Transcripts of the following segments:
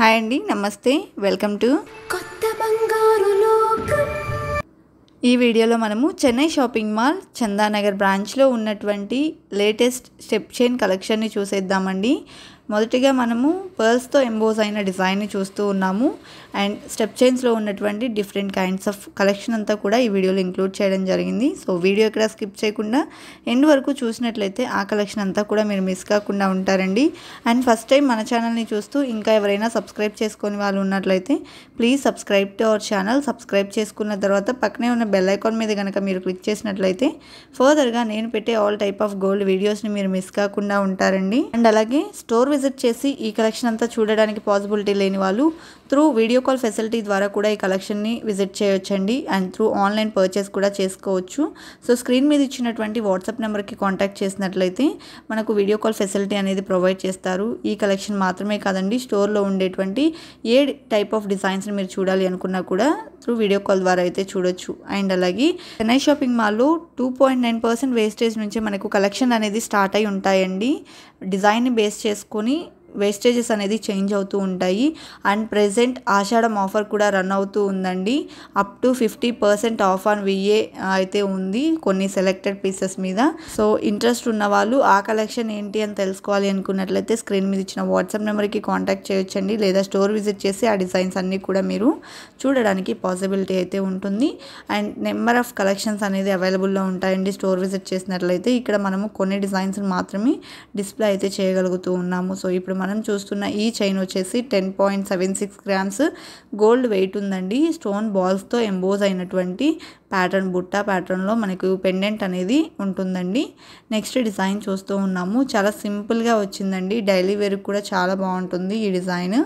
hi అండి నమస్తే welcome to కొత్త బంగారు లోకం ఈ వీడియోలో మనము చెన్నై షాపింగ్ మాల్ చందానగర్ బ్రాంచ్లో ఉన్నటువంటి లేటెస్ట్ స్టెప్ చైన్ కలెక్షన్ని చూసేద్దామండి మొదటిగా మనము పర్ల్స్తో ఎంబోజ్ అయిన డిజైన్ని చూస్తూ ఉన్నాము అండ్ స్టెప్ చైన్స్లో ఉన్నటువంటి డిఫరెంట్ కైండ్స్ ఆఫ్ కలెక్షన్ అంతా కూడా ఈ వీడియోలో ఇంక్లూడ్ చేయడం జరిగింది సో వీడియో ఇక్కడ స్కిప్ చేయకుండా ఎండ్ వరకు చూసినట్లయితే ఆ కలెక్షన్ అంతా కూడా మీరు మిస్ కాకుండా ఉంటారండి అండ్ ఫస్ట్ టైం మన ఛానల్ని చూస్తూ ఇంకా ఎవరైనా సబ్స్క్రైబ్ చేసుకొని వాళ్ళు ఉన్నట్లయితే please subscribe to our channel subscribe చేసుకున్న తర్వాత పక్కనే ఉన్న బెల్ ఐకాన్ మీద కనుక మీరు క్లిక్ చేసినట్లయితే ఫర్దర్గా నేను పెట్టే ఆల్ టైప్ ఆఫ్ గోల్డ్ వీడియోస్ని మీరు మిస్ కాకుండా ఉంటారండి అండ్ అలాగే స్టోర్ విజిట్ చేసి ఈ కలెక్షన్ అంతా చూడడానికి పాసిబిలిటీ లేని వాళ్ళు త్రూ వీడియో కాల్ ఫెసిలిటీ ద్వారా కూడా ఈ కలెక్షన్ని విజిట్ చేయొచ్చండి అండ్ త్రూ ఆన్లైన్ పర్చేస్ కూడా చేసుకోవచ్చు సో స్క్రీన్ మీద ఇచ్చినటువంటి వాట్సాప్ నెంబర్కి కాంటాక్ట్ చేసినట్లయితే మనకు వీడియో కాల్ ఫెసిలిటీ అనేది ప్రొవైడ్ చేస్తారు ఈ కలెక్షన్ మాత్రమే కాదండి స్టోర్లో ఉండేటువంటి ఏ టైప్ ఆఫ్ డిజైన్స్ని మీరు చూడాలి అనుకున్నా కూడా త్రూ వీడియో కాల్ ద్వారా అయితే చూడొచ్చు అండ్ అలాగే చెన్నై షాపింగ్ మాల్లో two point nine percent wastage నుంచి మనకు కలెక్షన్ అనేది స్టార్ట్ అయి ఉంటాయండి డిజైన్ని బేస్ చేసుకొని వేస్టేజెస్ అనేది చేంజ్ అవుతూ ఉంటాయి అండ్ ప్రజెంట్ ఆషాఢం ఆఫర్ కూడా రన్ అవుతూ ఉందండి up to fifty percent off on VA అయితే ఉంది కొన్ని సెలెక్టెడ్ పీసెస్ మీద సో ఇంట్రెస్ట్ ఉన్న వాళ్ళు ఆ కలెక్షన్ ఏంటి అని తెలుసుకోవాలి అనుకున్నట్లయితే స్క్రీన్ మీద ఇచ్చిన వాట్సాప్ నెంబర్కి కాంటాక్ట్ చేయొచ్చండి లేదా స్టోర్ విజిట్ చేసి ఆ డిజైన్స్ అన్నీ కూడా మీరు చూడడానికి పాసిబిలిటీ అయితే ఉంటుంది అండ్ నెంబర్ ఆఫ్ కలెక్షన్స్ అనేది అవైలబుల్లో ఉంటాయండి స్టోర్ విజిట్ చేసినట్లయితే ఇక్కడ మనము కొన్ని డిజైన్స్ మాత్రమే డిస్ప్లే అయితే చేయగలుగుతూ ఉన్నాము సో ఇప్పుడు మనం చూస్తున్న ఈ చైన్ వచ్చేసి ten point seven six grams gold weight ఉందండి స్టోన్ బాల్స్తో ఎంబోజ్ అయినటువంటి ప్యాటర్న్ బుట్ట ప్యాటర్న్లో మనకు పెండెంట్ అనేది ఉంటుందండి నెక్స్ట్ డిజైన్ చూస్తూ ఉన్నాము చాలా సింపుల్గా వచ్చిందండి డైలీ వేర్కి కూడా చాలా బాగుంటుంది ఈ design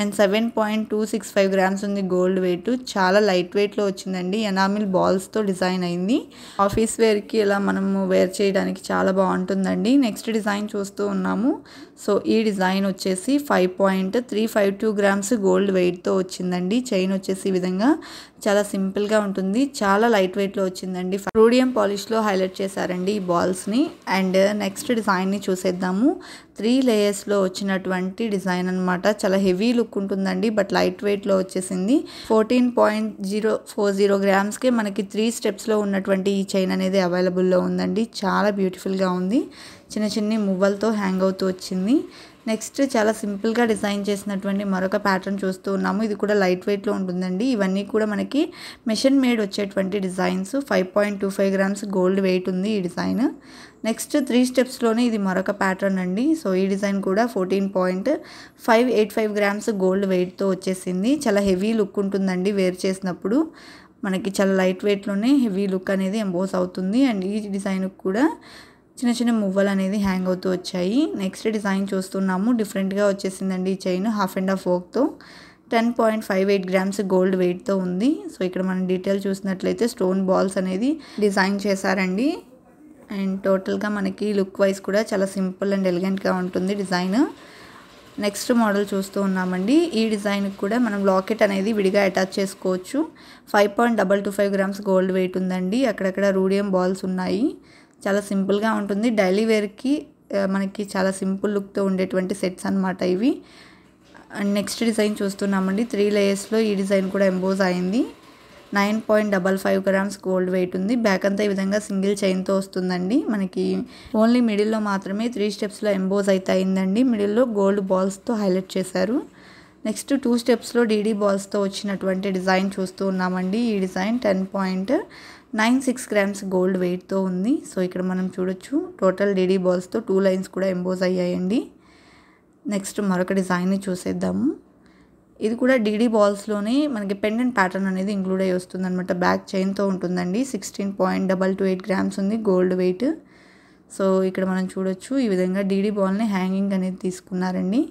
and seven point two six five grams ఉంది గోల్డ్ వెయిట్ చాలా లైట్ వెయిట్లో వచ్చిందండి ఎనామిల్ బాల్స్తో డిజైన్ అయింది ఆఫీస్ వేర్కి ఇలా మనము వేర్ చేయడానికి చాలా బాగుంటుందండి నెక్స్ట్ డిజైన్ చూస్తూ ఉన్నాము సో ఈ డిజైన్ కాయిన్ వచ్చేసి five point three five two grams gold వెయిట్తో వచ్చిందండి చైన్ వచ్చేసి ఈ విధంగా చాలా సింపుల్గా ఉంటుంది చాలా లైట్ వెయిట్లో వచ్చిందండి రూడియం పాలిష్లో హైలైట్ చేశారండి ఈ బాల్స్ని అండ్ నెక్స్ట్ డిజైన్ని చూసేద్దాము త్రీ లేయర్స్లో వచ్చినటువంటి డిజైన్ అనమాట చాలా హెవీ లుక్ ఉంటుందండి బట్ లైట్ వెయిట్లో వచ్చేసింది fourteen point zero four zero గ్రామ్స్కే మనకి త్రీ స్టెప్స్లో ఉన్నటువంటి ఈ చైన్ అనేది అవైలబుల్లో ఉందండి చాలా బ్యూటిఫుల్గా ఉంది చిన్న చిన్న మువ్వలతో హ్యాంగ్ అవుతూ వచ్చింది నెక్స్ట్ చాలా సింపుల్గా డిజైన్ చేసినటువంటి మరొక ప్యాటర్న్ చూస్తూ ఉన్నాము ఇది కూడా లైట్ వెయిట్లో ఉంటుందండి ఇవన్నీ కూడా మనకి మిషన్ మేడ్ వచ్చేటువంటి designs five point two five grams gold weight ఉంది ఈ డిజైన్ నెక్స్ట్ త్రీ స్టెప్స్లోనే ఇది మరొక ప్యాటర్న్ అండి సో ఈ డిజైన్ కూడా fourteen point five eight five grams gold వెయిట్తో వచ్చేసింది చాలా హెవీ లుక్ ఉంటుందండి వేర్ చేసినప్పుడు మనకి చాలా లైట్ వెయిట్లోనే హెవీ లుక్ అనేది ఎంబోస్ అవుతుంది అండ్ ఈ డిజైన్కి కూడా చిన్న చిన్న మువ్వలు అనేది హ్యాంగ్ అవుతూ వచ్చాయి నెక్స్ట్ డిజైన్ చూస్తున్నాము డిఫరెంట్గా వచ్చేసిందండి ఈ చైన్ హాఫ్ అండ్ హాఫ్ వర్క్తో ten point five eight grams gold వెయిట్తో ఉంది సో ఇక్కడ మనం డీటెయిల్ చూసినట్లయితే స్టోన్ బాల్స్ అనేది డిజైన్ చేశారండి అండ్ టోటల్గా మనకి లుక్ వైజ్ కూడా చాలా సింపుల్ అండ్ ఎలిగెంట్గా ఉంటుంది డిజైన్ నెక్స్ట్ మోడల్ చూస్తూ ఉన్నామండి ఈ డిజైన్కి కూడా మనం లాకెట్ అనేది విడిగా అటాచ్ చేసుకోవచ్చు five point double two five grams gold weight ఉందండి అక్కడక్కడ రూడియం బాల్స్ ఉన్నాయి చాలా సింపుల్గా ఉంటుంది డైలీ వేర్కి మనకి చాలా సింపుల్ లుక్తో ఉండేటువంటి సెట్స్ అనమాట ఇవి అండ్ నెక్స్ట్ డిజైన్ చూస్తున్నామండి త్రీ లేయర్స్లో ఈ డిజైన్ కూడా ఎంబోజ్ అయింది nine point double five grams gold weight ఉంది బ్యాక్ అంతా ఈ విధంగా సింగిల్ చైన్తో వస్తుందండి మనకి ఓన్లీ మిడిల్లో మాత్రమే త్రీ స్టెప్స్లో ఎంబోజ్ అయితే అయిందండి మిడిల్లో గోల్డ్ బాల్స్తో హైలైట్ చేశారు నెక్స్ట్ టూ స్టెప్స్లో డీడీ బాల్స్తో వచ్చినటువంటి డిజైన్ చూస్తూ ఉన్నామండి ఈ design ten point nine six grams gold వెయిట్తో ఉంది సో ఇక్కడ మనం చూడొచ్చు టోటల్ డీడీ బాల్స్తో టూ లైన్స్ కూడా ఎంబోజ్ అయ్యాయండి నెక్స్ట్ మరొక డిజైన్ని చూసేద్దాము ఇది కూడా డీడీ బాల్స్లోనే మనకి పెండెంట్ ప్యాటర్న్ అనేది ఇంక్లూడ్ అయ్యి వస్తుంది అనమాట బ్యాక్ చైన్తో ఉంటుందండి sixteen point double two eight grams ఉంది గోల్డ్ వెయిట్ సో ఇక్కడ మనం చూడొచ్చు ఈ విధంగా డీడీ బాల్ని హ్యాంగింగ్ అనేది తీసుకున్నారండి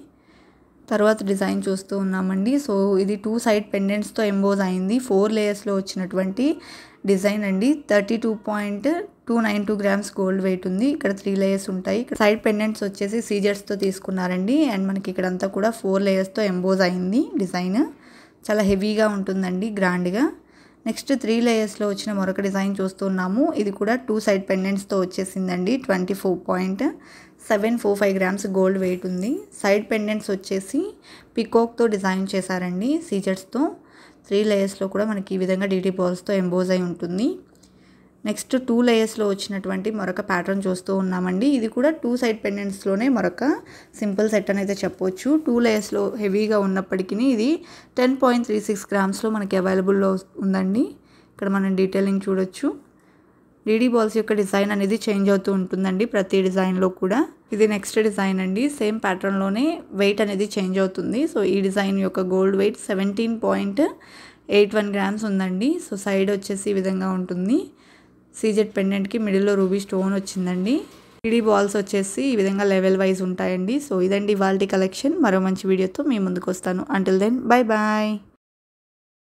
తర్వాత డిజైన్ చూస్తూ ఉన్నామండి సో ఇది టూ సైడ్ పెండెంట్స్తో ఎంబోజ్ అయింది ఫోర్ లేయర్స్లో వచ్చినటువంటి డిజైన్ అండి thirty two point two nine two grams gold weight ఉంది ఇక్కడ త్రీ లేయర్స్ ఉంటాయి ఇక్కడ సైడ్ పెండెంట్స్ వచ్చేసి సీజర్స్తో తీసుకున్నారండి అండ్ మనకి ఇక్కడ అంతా కూడా ఫోర్ లేయర్స్తో ఎంబోజ్ అయింది డిజైన్ చాలా హెవీగా ఉంటుందండి గ్రాండ్గా నెక్స్ట్ త్రీ లేయర్స్లో వచ్చిన మరొక డిజైన్ చూస్తున్నాము ఇది కూడా టూ సైడ్ పెండెంట్స్తో వచ్చేసిందండి twenty four point seven four five grams gold weight ఉంది సైడ్ పెండెంట్స్ వచ్చేసి పికోక్తో డిజైన్ చేశారండి సీజర్స్తో త్రీ లేయర్స్లో కూడా మనకి ఈ విధంగా డీటీ బాల్స్తో ఎంబోజ్ అయి ఉంటుంది నెక్స్ట్ టూ లేయర్స్లో వచ్చినటువంటి మరొక ప్యాటర్న్ చూస్తూ ఉన్నామండి ఇది కూడా టూ సైడ్ పెండెంట్స్లోనే మరొక సింపుల్ సెట్ అనేది చెప్పవచ్చు టూ లేయర్స్లో హెవీగా ఉన్నప్పటికీ ఇది టెన్ పాయింట్ త్రీ సిక్స్ గ్రామ్స్లో మనకి అవైలబుల్లో ఉందండి ఇక్కడ మనం డీటెయిలింగ్ చూడొచ్చు డీడీ బాల్స్ యొక్క డిజైన్ అనేది చేంజ్ అవుతూ ఉంటుందండి ప్రతి డిజైన్లో కూడా ఇది నెక్స్ట్ డిజైన్ అండి సేమ్ ప్యాటర్న్లోనే వెయిట్ అనేది చేంజ్ అవుతుంది సో ఈ డిజైన్ యొక్క gold weight seventeen point eight one grams ఉందండి సో సైడ్ వచ్చేసి ఈ విధంగా ఉంటుంది సీజెడ్ పెండెంట్కి మిడిల్లో రూబీ స్టోన్ వచ్చిందండి డీడీ బాల్స్ వచ్చేసి ఈ విధంగా లెవెల్ వైజ్ ఉంటాయండి సో ఇదండి వాళ్ళ కలెక్షన్ మరో మంచి వీడియోతో మీ ముందుకు వస్తాను అంటిల్ దెన్ బాయ్ బాయ్